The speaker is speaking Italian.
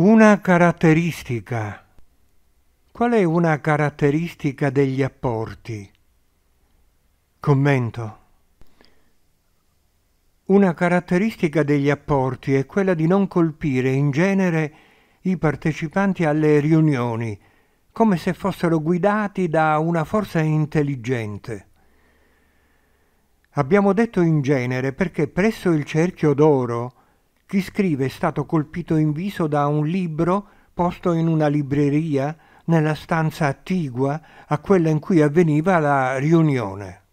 Una caratteristica. Qual è una caratteristica degli apporti? Commento. Una caratteristica degli apporti è quella di non colpire in genere i partecipanti alle riunioni, come se fossero guidati da una forza intelligente. Abbiamo detto in genere perché presso il cerchio d'oro chi scrive è stato colpito in viso da un libro posto in una libreria nella stanza attigua a quella in cui avveniva la riunione.